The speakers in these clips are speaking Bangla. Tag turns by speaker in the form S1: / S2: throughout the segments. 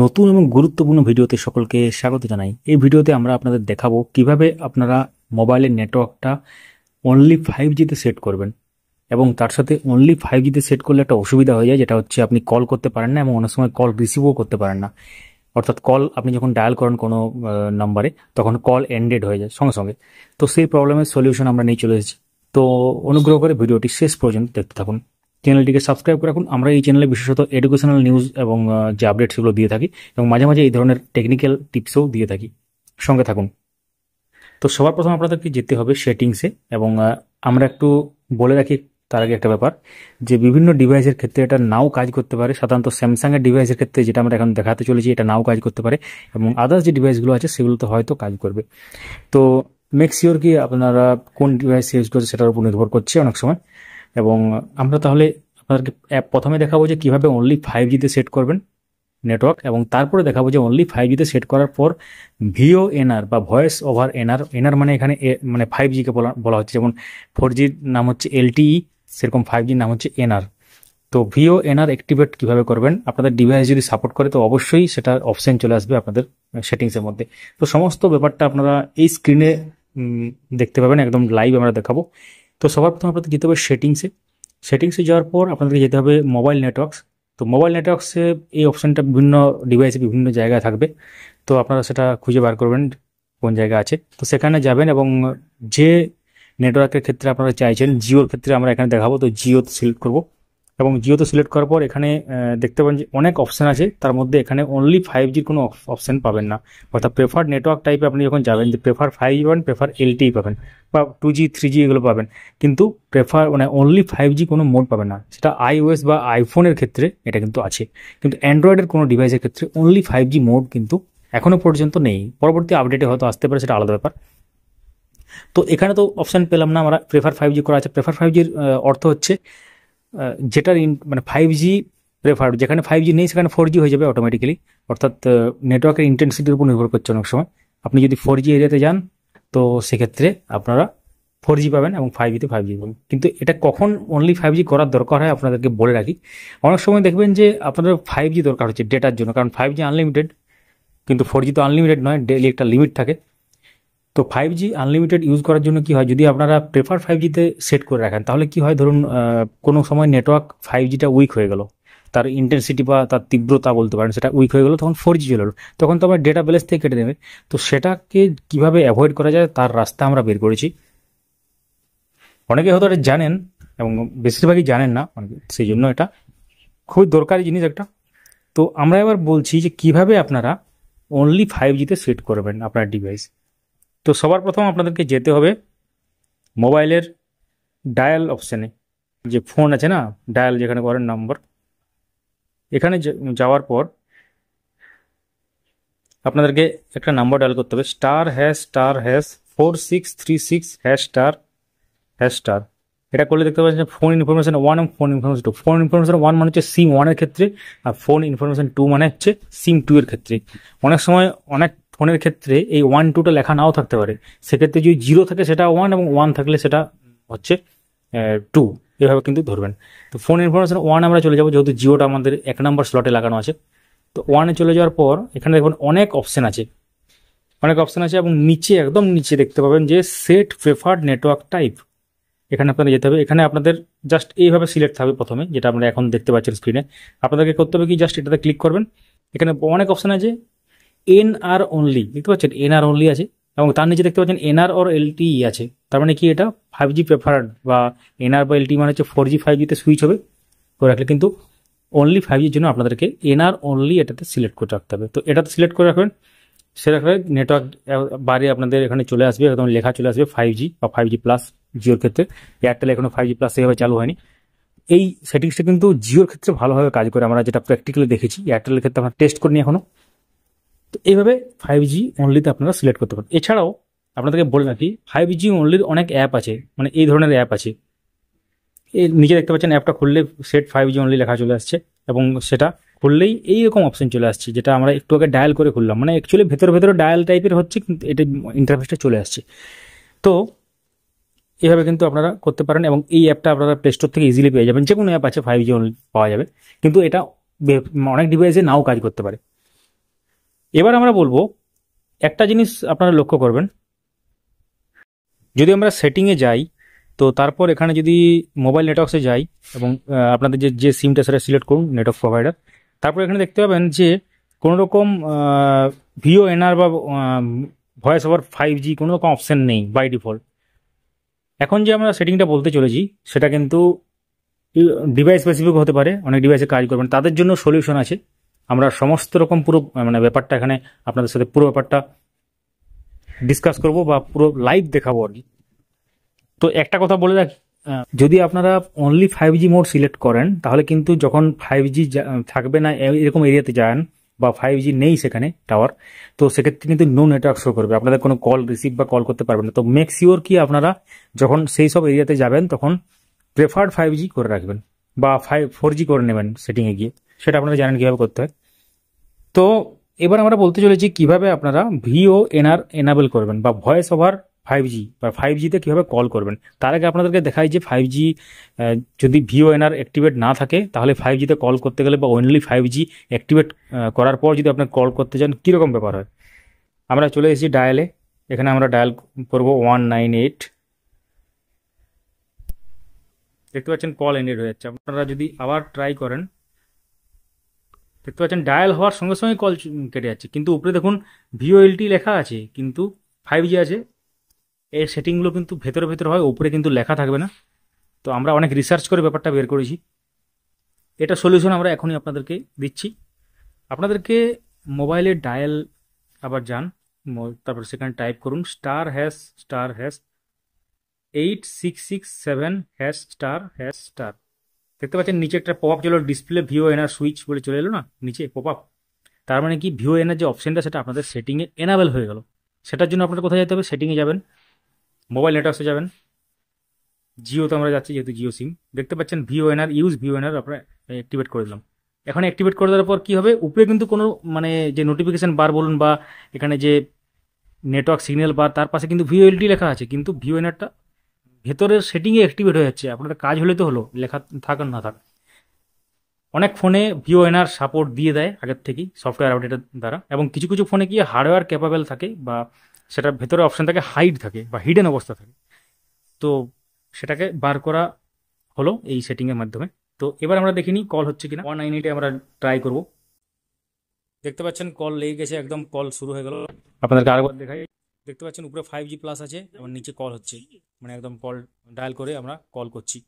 S1: নতুন এবং গুরুত্বপূর্ণ ভিডিওতে সকলকে স্বাগত জানাই এই ভিডিওতে আমরা আপনাদের দেখাবো কিভাবে আপনারা মোবাইলের নেটওয়ার্কটা অনলি ফাইভ জিতে সেট করবেন এবং তার সাথে অনলি ফাইভ জিতে সেট করলে একটা অসুবিধা হয়ে যায় যেটা হচ্ছে আপনি কল করতে পারেন না এবং অনেক সময় কল রিসিভও করতে পারেন না অর্থাৎ কল আপনি যখন ডায়াল করেন কোনো নাম্বারে তখন কল এন্ডেড হয়ে যায় সঙ্গে সঙ্গে তো সেই প্রবলেমের সলিউশন আমরা নিয়ে চলে এসেছি তো অনুগ্রহ করে ভিডিওটি শেষ পর্যন্ত দেখতে থাকুন চ্যানেলটিকে সাবস্ক্রাইব করে রাখুন আমরা এই চ্যানেলে বিশেষত এডুকেশনাল নিউজ এবং যে আপডেট সেগুলো দিয়ে থাকি এবং মাঝে মাঝে এই ধরনের টেকনিক্যাল টিপসও দিয়ে থাকি সঙ্গে থাকুন তো সবার প্রথম আপনাদেরকে যেতে হবে সেটিংসে এবং আমরা একটু বলে রাখি তার আগে একটা ব্যাপার যে বিভিন্ন ডিভাইসের ক্ষেত্রে এটা নাও কাজ করতে পারে সাধারণত স্যামসাংয়ের ডিভাইসের ক্ষেত্রে যেটা আমরা এখন দেখাতে চলেছি এটা নাও কাজ করতে পারে এবং আদার্স যে ডিভাইসগুলো আছে সেগুলো তো হয়তো কাজ করবে তো মেক শিওর কি আপনারা কোন ডিভাইস ইউজ করছে সেটার উপর নির্ভর করছে অনেক সময় এবং আমরা তাহলে আপনাদেরকে অ্যাপ প্রথমে দেখাবো যে কিভাবে অনলি ফাইভ জিতে সেট করবেন নেটওয়ার্ক এবং তারপরে দেখাবো যে অনলি ফাইভ জিতে সেট করার পর ভিও এনআর বা ভয়েস ওভার এনআর এনআর মানে এখানে মানে ফাইভ জিকে বলা বলা হচ্ছে যেমন ফোর জির নাম হচ্ছে এলটিই e, সেরকম ফাইভ জির নাম হচ্ছে এনআর তো ভিও এনআর অ্যাক্টিভেট কীভাবে করবেন আপনাদের ডিভাইস যদি সাপোর্ট করে তো অবশ্যই সেটার অপশান চলে আসবে আপনাদের সেটিংসের মধ্যে তো সমস্ত ব্যাপারটা আপনারা এই স্ক্রিনে দেখতে পাবেন একদম লাইভ আমরা দেখাবো তো সবার প্রথম আপনাদের যেতে হবে সেটিংসে সেটিংসে যাওয়ার পর আপনাদেরকে যেতে হবে মোবাইল নেটওয়ার্কস তো মোবাইল নেটওয়ার্কসে এই অপশানটা বিভিন্ন ডিভাইসে বিভিন্ন জায়গায় থাকবে তো আপনারা সেটা খুঁজে বার করবেন কোন জায়গা আছে তো সেখানে যাবেন এবং যে নেটওয়ার্কের ক্ষেত্রে আপনারা চাইছেন জিওর ক্ষেত্রে আমরা এখানে দেখাবো তো জিও সিলেক্ট করবো এবং জিওতে সিলেক্ট করার পর এখানে দেখতে পাবেন যে অনেক অপশান আছে তার মধ্যে এখানে অনলি ফাইভ জির কোনো অপশান পাবেন না অর্থাৎ প্রেফার নেটওয়ার্ক টাইপে আপনি যখন যাবেন যে প্রেফার ফাইভ জি পাবেন প্রেফার এলটি পাবেন বা টু জি থ্রি জি এগুলো পাবেন কিন্তু প্রেফার মানে অনলি ফাইভ জি কোনো মোড পাবেন না সেটা আইওএস বা আইফোনের ক্ষেত্রে এটা কিন্তু আছে কিন্তু অ্যান্ড্রয়েডের কোনো ডিভাইসের ক্ষেত্রে অনলি ফাইভ জি মোড কিন্তু এখনও পর্যন্ত নেই পরবর্তী আপডেটে হয়তো আসতে পারে সেটা আলাদা ব্যাপার তো এখানে তো অপশান পেলাম না আমরা প্রেফার ফাইভ জি করা আছে প্রেফার ফাইভ জির অর্থ হচ্ছে যেটার মানে ফাইভ জি প্রেফার যেখানে ফাইভ জি নেই সেখানে ফোর জি হয়ে যাবে অটোমেটিক্যালি অর্থাৎ নেটওয়ার্কের ইন্টেন্সিটির উপর নির্ভর করছে অনেক সময় আপনি যদি ফোর জি এরিয়াতে যান তো সেক্ষেত্রে আপনারা ফোর জি পাবেন এবং ফাইভ জিতে ফাইভ জি পাবেন কিন্তু এটা কখন অনলি ফাইভ জি করার দরকার হয় আপনাদেরকে বলে রাখি অনেক সময় দেখবেন যে আপনাদের ফাইভ জি দরকার হচ্ছে ডেটার জন্য কারণ ফাইভ জি আনলিমিটেড কিন্তু ফোর জি তো আনলিমিটেড নয় ডেলি একটা লিমিট থাকে তো ফাইভ জি আনলিমিটেড ইউজ করার জন্য কি হয় যদি আপনারা প্রেফার ফাইভ জিতে সেট করে রাখেন তাহলে কি হয় ধরুন কোনো সময় নেটওয়ার্ক ফাইভ জিটা উইক হয়ে গেল তার ইন্টেন্সিটি বা তার তীব্রতা বলতে পারেন সেটা উইক হয়ে গেলো তখন ফোর জি চলে তখন তো আমরা ডেটা ব্যালেন্স থেকে কেটে দেবে তো সেটাকে কিভাবে অ্যাভয়েড করা যায় তার রাস্তা আমরা বের করেছি অনেকে হয়তো এটা জানেন এবং বেশিরভাগই জানেন না সেই জন্য এটা খুবই দরকারি জিনিস একটা তো আমরা এবার বলছি যে কিভাবে আপনারা অনলি ফাইভ জিতে সেট করবেন আপনার ডিভাইস তো সবার প্রথম আপনাদেরকে যেতে হবে মোবাইলের ডায়াল অপশানে যে ফোন আছে না ডায়াল যেখানে করেন নম্বর এখানে যাওয়ার পর আপনাদেরকে একটা নাম্বার ডায়াল করতে হবে star hash star hash four six three six hash star hash star এটা করলে দেখতে পাচ্ছেন ফোন ইনফরমেশন ওয়ান এবং phone information two phone information one মানে হচ্ছে সিম ওয়ানের ক্ষেত্রে আর ফোন ইনফরমেশন টু মানে হচ্ছে সিম টু এর ক্ষেত্রে অনেক সময় অনেক ফোনের ক্ষেত্রে এই ওয়ান টুটা লেখা নাও থাকতে পারে সেক্ষেত্রে যদি জিরো থাকে সেটা ওয়ান এবং ওয়ান থাকলে সেটা হচ্ছে টু এভাবে কিন্তু ধরবেন তো ফোন ইনফরমেশন ওয়ান আমরা চলে যাবো যেহেতু জিওটা আমাদের এক নম্বর স্লটে লাগানো আছে তো ওয়ানে চলে যাওয়ার পর এখানে দেখবেন অনেক অপশান আছে অনেক অপশান আছে এবং নিচে একদম নিচে দেখতে পাবেন যে সেট প্রেফার্ড নেটওয়ার্ক টাইপ এখানে আপনাদের যেতে হবে এখানে আপনাদের জাস্ট এইভাবে সিলেক্ট থাকবে প্রথমে যেটা আপনারা এখন দেখতে পাচ্ছেন স্ক্রিনে আপনাদেরকে করতে হবে কি জাস্ট এটাতে ক্লিক করবেন এখানে অনেক অপশান আছে এন আর অনলি দেখতে পাচ্ছেন এন আর অনলি আছে এবং তার নিচে দেখতে পাচ্ছেন এনআর অর এলটিই আছে তার মানে কি এটা ফাইভ জি প্রেফার্ড বা এনআর বা এলটি e মানে হচ্ছে ফোর জি ফাইভ জিতে সুইচ হবে করে রাখলে কিন্তু অনলি ফাইভ জির জন্য আপনাদেরকে এনআর অনলি এটাতে সিলেক্ট করে রাখতে হবে তো এটাতে সিলেক্ট করে রাখবেন সেরকম নেটওয়ার্ক বারে আপনাদের এখানে চলে আসবে একদম লেখা চলে আসবে ফাইভ জি বা ফাইভ জি প্লাস জিওর ক্ষেত্রে এয়ারটেল এখনও ফাইভ জি প্লাস সেভাবে চালু হয়নি এই সেটিংসটা কিন্তু জিওর ক্ষেত্রে ভালোভাবে কাজ করে আমরা যেটা প্র্যাকটিক্যালি দেখেছি এয়ারটেলের ক্ষেত্রে আমরা টেস্ট করিনি এখনও তো এইভাবে ফাইভ জি অনলিতে আপনারা সিলেক্ট করতে পারেন এছাড়াও আপনাদেরকে বলে রাখি ফাইভ জি অনলির অনেক অ্যাপ আছে মানে এই ধরনের অ্যাপ আছে এই নিজে দেখতে পাচ্ছেন অ্যাপটা খুললে সেট ফাইভ জি অনলি লেখা চলে আসছে এবং সেটা খুললেই এইরকম অপশন চলে আসছে যেটা আমরা একটু আগে ডায়াল করে খুললাম মানে অ্যাকচুয়ালি ভেতরে ভেতরে ডায়াল টাইপের হচ্ছে কিন্তু এটা ইন্টারফেসটা চলে আসছে তো এভাবে কিন্তু আপনারা করতে পারেন এবং এই অ্যাপটা আপনারা প্লে স্টোর থেকে ইজিলি পেয়ে যাবেন যে কোনো অ্যাপ আছে ফাইভ জি পাওয়া যাবে কিন্তু এটা অনেক ডিভাইসে নাও কাজ করতে পারে এবার আমরা বলবো একটা জিনিস আপনারা লক্ষ্য করবেন যদি আমরা সেটিংয়ে যাই তো তারপর এখানে যদি মোবাইল নেটওয়ার্কসে যাই এবং আপনাদের যে যে সিমটা সেটা সিলেক্ট করুন নেটওয়ার্ক প্রোভাইডার তারপর এখানে দেখতে পাবেন যে কোনো রকম ভিও এনআর বা ভয়েস ওভার ফাইভ জি কোনো রকম অপশান নেই বাই ডিফল্ট এখন যে আমরা সেটিংটা বলতে চলেছি সেটা কিন্তু ডিভাইস স্পেসিফিক হতে পারে অনেক ডিভাইসে কাজ করবেন তাদের জন্য সলিউশন আছে আমরা সমস্ত রকম পুরো মানে ব্যাপারটা এখানে আপনাদের সাথে পুরো ব্যাপারটা ডিসকাস করব বা পুরো লাইভ দেখাবো আর কি তো একটা কথা বলে রাখি যদি আপনারা only five G mode select করেন তাহলে কিন্তু যখন ফাইভ জি থাকবে না এরকম এরিয়াতে যান বা ফাইভ জি নেই সেখানে টাওয়ার তো সেক্ষেত্রে কিন্তু নো নেটওয়ার্ক শো করবে আপনাদের কোনো কল রিসিভ বা কল করতে পারবেন না তো মেক শিওর কি আপনারা যখন সেই সব এরিয়াতে যাবেন তখন প্রেফার্ড ফাইভ জি করে রাখবেন বা ফাইভ ফোর জি করে নেবেন সেটিংয়ে গিয়ে সেটা আপনারা জানেন কীভাবে করতে হয় তো এবার আমরা বলতে চলেছি কিভাবে আপনারা ভিও এনআর এনাবেল করবেন বা ভয়েস ওভার ফাইভ জি বা ফাইভ জিতে কীভাবে কল করবেন তার আগে আপনাদেরকে দেখাই যে ফাইভ জি যদি ভিও এনআর অ্যাক্টিভেট না থাকে তাহলে ফাইভ জিতে কল করতে গেলে বা অনলি ফাইভ জি অ্যাক্টিভেট করার পর যদি আপনার কল করতে চান কীরকম ব্যাপার হয় আমরা চলে এসেছি ডায়ালে এখানে আমরা ডায়াল করব ওয়ান নাইন এইট দেখতে পাচ্ছেন কল এন্ডেড হয়ে যাচ্ছে আপনারা যদি আবার ট্রাই করেন দেখতে পাচ্ছেন ডায়াল হওয়ার সঙ্গে সঙ্গে কল কেটে যাচ্ছে কিন্তু উপরে দেখুন ভিওএলটি লেখা আছে কিন্তু ফাইভ জি আছে এর সেটিংগুলো কিন্তু ভেতরে ভেতরে হয় উপরে কিন্তু লেখা থাকবে না তো আমরা অনেক রিসার্চ করে ব্যাপারটা বের করেছি এটা সলিউশন আমরা এখনই আপনাদেরকে দিচ্ছি আপনাদেরকে মোবাইলে ডায়াল আবার যান তারপর সেখানে টাইপ করুন star hash star hash eight six six seven hash star hash star দেখতে পাচ্ছেন নিচে একটা পপ চলো ডিসপ্লে ভিও এনার সুইচ বলে চলে এলো না নিচে পপ আপ তার মানে কি ভিও এনার যে অপশনটা সেটা আপনাদের সেটিংয়ে এনাবেল হয়ে গেল সেটার জন্য আপনারা কোথায় যেতে হবে সেটিংয়ে যাবেন মোবাইল নেটওয়ার্কসে যাবেন জিও তো আমরা যাচ্ছি যেহেতু জিও সিম দেখতে পাচ্ছেন ভিও এনার ইউজ ভিও এনার আপনারা অ্যাক্টিভেট করে দিলাম এখন অ্যাক্টিভেট করে দেওয়ার পর কী হবে উপরে কিন্তু কোনো মানে যে নোটিফিকেশান বার বলুন বা এখানে যে নেটওয়ার্ক সিগন্যাল বার তার পাশে কিন্তু এলটি লেখা আছে কিন্তু ভিও এনারটা ভেতরের সেটিংয়ে অ্যাক্টিভেট হয়ে যাচ্ছে আপনার কাজ হলে তো হলো লেখা থাক না থাক অনেক ফোনে ভিও এনআর সাপোর্ট দিয়ে দেয় আগের থেকেই সফটওয়্যার আপডেটের দ্বারা এবং কিছু কিছু ফোনে কি হার্ডওয়্যার ক্যাপাবেল থাকে বা সেটার ভেতরে অপশান থাকে হাইড থাকে বা হিডেন অবস্থা থাকে তো সেটাকে বার করা হলো এই সেটিংয়ের মাধ্যমে তো এবার আমরা দেখিনি কল হচ্ছে কিনা ওয়ান নাইন এইটে আমরা ট্রাই করব দেখতে পাচ্ছেন কল লেগে গেছে একদম কল শুরু হয়ে গেল আপনাদেরকে আরেকবার দেখাই দেখতে পাচ্ছেন উপরে ফাইভ জি প্লাস আছে এবং নিচে কল হচ্ছে মানে একদম কল ডায়াল করে আমরা কল করছি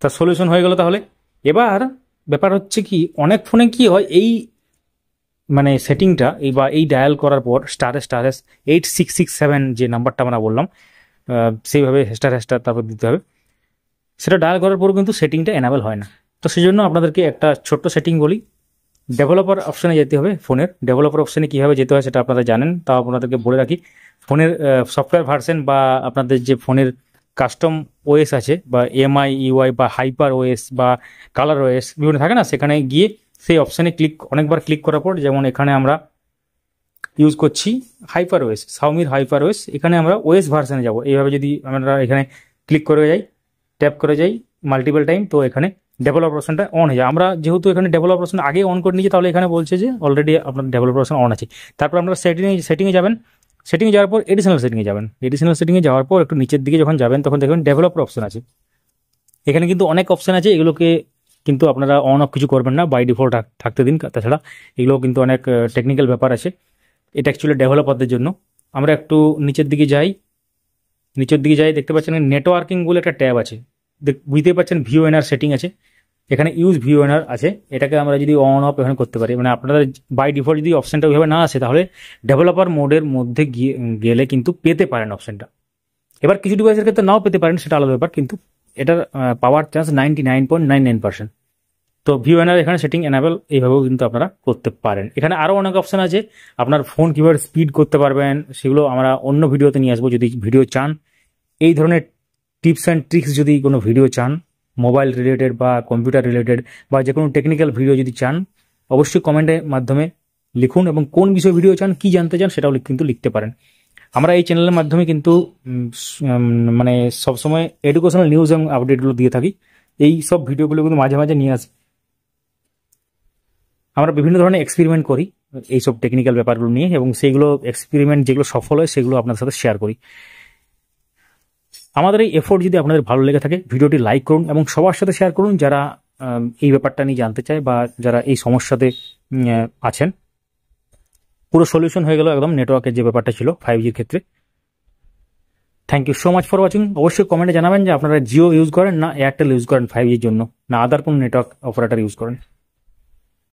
S1: তার সলিউশন হয়ে গেল তাহলে এবার ব্যাপার হচ্ছে কি অনেক ফোনে কি হয় এই মানে সেটিংটা এই বা এই ডায়াল করার পর star S eight six six seven যে নাম্বারটা আমরা বললাম সেইভাবে হেস্টার হেস্টার তারপর দিতে হবে সেটা ডায়াল করার পর কিন্তু সেটিংটা এনাবেল হয় না তো সেই জন্য আপনাদেরকে একটা ছোট্ট সেটিং বলি ডেভেলপার অপশানে যেতে হবে ফোনের ডেভেলপার অপশানে কীভাবে যেতে হয় সেটা আপনারা জানেন তাও আপনাদেরকে বলে রাখি ফোনের সফটওয়্যার ভার্সেন বা আপনাদের যে ফোনের কাস্টম ওএস আছে বা এমআই ইউআই e বা হাইপার ওএস বা কালার ওএস বিভিন্ন থাকে না সেখানে গিয়ে সেই অপশানে ক্লিক অনেকবার ক্লিক করার পর যেমন এখানে আমরা ইউজ করছি হাইপার ওয়েস সাউমির হাইপার ওয়েস এখানে আমরা ওয়েস ভার্সানে যাব এইভাবে যদি আমরা এখানে ক্লিক করে যাই ট্যাপ করে যাই মাল্টিপল টাইম তো এখানে ডেভেলপার অপশনটা অন হয়ে যায় আমরা যেহেতু এখানে ডেভেলপার অপশন আগে অন করে নিয়েছি তাহলে এখানে বলছে যে অলরেডি আপনার ডেভেলপার অপশন অন আছে তারপর আপনার সেটিংয়ে সেটিংয়ে যাবেন সেটিংয়ে যাওয়ার পর এডিশনাল সেটিংয়ে যাবেন এডিশনাল সেটিংয়ে যাওয়ার পর একটু নিচের দিকে যখন যাবেন তখন দেখবেন ডেভেলপার অপশন আছে এখানে কিন্তু অনেক অপশন আছে এগুলোকে কিন্তু আপনারা অন অফ কিছু করবেন না বাই ডিফল্ট থাকতে দিন তাছাড়া এগুলো কিন্তু অনেক টেকনিক্যাল ব্যাপার আছে এটা অ্যাকচুয়ালি ডেভেলপারদের জন্য আমরা একটু নিচের দিকে যাই নিচের দিকে যাই দেখতে পাচ্ছেন নেটওয়ার্কিং বলে একটা ট্যাব আছে বুঝতেই পারছেন ভিও এনআর সেটিং আছে এখানে ইউজ ভিও এনআর আছে এটাকে আমরা যদি অন অফ এখানে করতে পারি মানে আপনারা বাই ডিফল্ট যদি অপশানটা ওইভাবে না আসে তাহলে ডেভেলপার মোডের মধ্যে গিয়ে গেলে কিন্তু পেতে পারেন অপশানটা এবার কিছু ডিভাইসের ক্ষেত্রে নাও পেতে পারেন সেটা আলাদা ব্যাপার কিন্তু এটার power chance ninety nine point nine nine percent তো ভিউ এনার এখানে সেটিং এনাবেল এইভাবেও কিন্তু আপনারা করতে পারেন এখানে আরও অনেক অপশান আছে আপনার ফোন কীভাবে স্পিড করতে পারবেন সেগুলো আমরা অন্য ভিডিওতে নিয়ে আসবো যদি ভিডিও চান এই ধরনের টিপস অ্যান্ড ট্রিক্স যদি কোনো ভিডিও চান মোবাইল রিলেটেড বা কম্পিউটার রিলেটেড বা যে কোনো টেকনিক্যাল ভিডিও যদি চান অবশ্যই কমেন্টের মাধ্যমে লিখুন এবং কোন বিষয়ে ভিডিও চান কি জানতে চান সেটাও কিন্তু লিখতে পারেন আমরা এই চ্যানেলের মাধ্যমে কিন্তু মানে সবসময় এডুকেশনাল নিউজ এবং আপডেটগুলো দিয়ে থাকি এই সব ভিডিওগুলো কিন্তু মাঝে মাঝে নিয়ে আসি আমরা বিভিন্ন ধরনের এক্সপেরিমেন্ট করি এইসব টেকনিক্যাল ব্যাপারগুলো নিয়ে এবং সেইগুলো এক্সপেরিমেন্ট যেগুলো সফল হয় সেগুলো আপনার সাথে শেয়ার করি আমাদের এই এফোর্ট যদি আপনাদের ভালো লেগে থাকে ভিডিওটি লাইক করুন এবং সবার সাথে শেয়ার করুন যারা এই ব্যাপারটা নিয়ে জানতে চায় বা যারা এই সমস্যাতে আছেন পুরো সলিউশন হয়ে গেল একদম নেটওয়ার্কের যে ব্যাপারটা ছিল ফাইভ জির ক্ষেত্রে thank you so much for watching অবশ্যই কমেন্টে জানাবেন যে আপনারা জিও ইউজ করেন না এয়ারটেল ইউজ করেন ফাইভ জির জন্য না আদার কোনো নেটওয়ার্ক অপারেটার ইউজ করেন